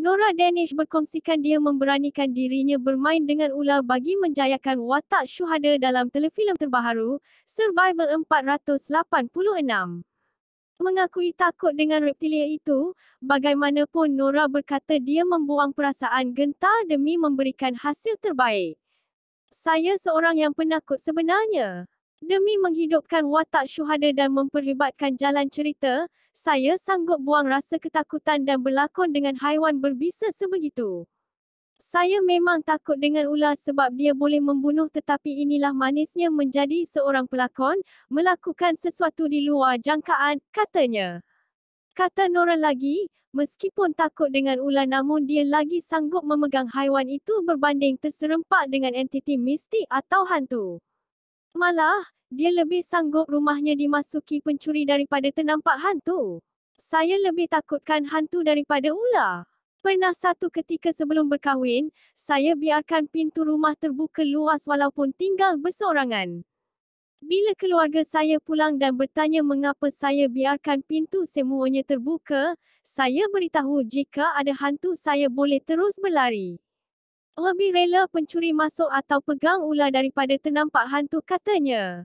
Nora Danish berkongsikan dia memberanikan dirinya bermain dengan ular bagi menjayakan watak syuhada dalam telefilm terbaru, Survival 486. Mengakui takut dengan reptilia itu, bagaimanapun Nora berkata dia membuang perasaan gentar demi memberikan hasil terbaik. Saya seorang yang penakut sebenarnya. Demi menghidupkan watak syuhada dan memperhebatkan jalan cerita, saya sanggup buang rasa ketakutan dan berlakon dengan haiwan berbisa sebegitu. Saya memang takut dengan ular sebab dia boleh membunuh tetapi inilah manisnya menjadi seorang pelakon, melakukan sesuatu di luar jangkaan, katanya. Kata Nora lagi, meskipun takut dengan ular namun dia lagi sanggup memegang haiwan itu berbanding terserempak dengan entiti mistik atau hantu. Malah, dia lebih sanggup rumahnya dimasuki pencuri daripada ternampak hantu. Saya lebih takutkan hantu daripada ular. Pernah satu ketika sebelum berkahwin, saya biarkan pintu rumah terbuka luas walaupun tinggal bersorangan. Bila keluarga saya pulang dan bertanya mengapa saya biarkan pintu semuanya terbuka, saya beritahu jika ada hantu saya boleh terus berlari. Lebih rela pencuri masuk atau pegang ular daripada ternampak hantu katanya.